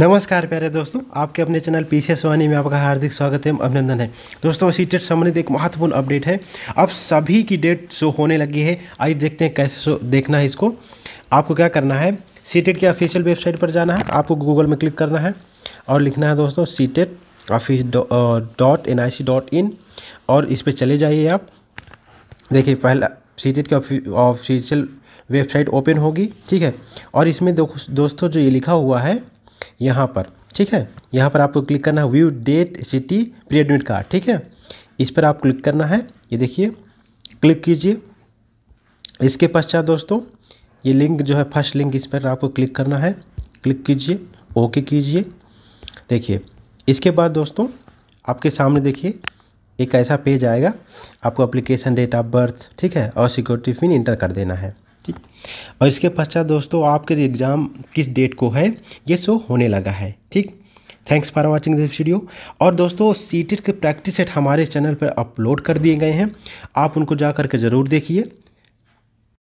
नमस्कार प्यारे दोस्तों आपके अपने चैनल पी सी सोनी में आपका हार्दिक स्वागत है अभिनंदन है दोस्तों सी टेट संबंधित एक महत्वपूर्ण अपडेट है अब सभी की डेट शो होने लगी है आइए देखते हैं कैसे शो देखना है इसको आपको क्या करना है सी टेट e की ऑफिशियल वेबसाइट पर जाना है आपको गूगल में क्लिक करना है और लिखना है दोस्तों C TET office dot N I C dot in और इस पर चले जाइए आप देखिए पहला सी टेट e की ऑफिशियल वेबसाइट ओपन होगी ठीक है और इसमें दो, दोस्तों जो ये लिखा हुआ है यहाँ पर ठीक है यहाँ पर आपको क्लिक करना है view date city pre admit card ठीक है इस पर आप क्लिक करना है ये देखिए क्लिक कीजिए इसके पश्चात दोस्तों ये लिंक जो है फर्स्ट लिंक इस पर आपको क्लिक करना है क्लिक कीजिए ओके कीजिए देखिए इसके बाद दोस्तों आपके सामने देखिए एक ऐसा पेज आएगा आपको अप्लीकेशन डेट ऑफ बर्थ ठीक है और सिक्योरिटी पिन इंटर कर देना है ठीक और इसके पश्चात दोस्तों आपके एग्ज़ाम किस डेट को है ये शो होने लगा है ठीक thanks for watching this video और दोस्तों सी e के प्रैक्टिस सेट हमारे चैनल पर अपलोड कर दिए गए हैं आप उनको जा करके ज़रूर देखिए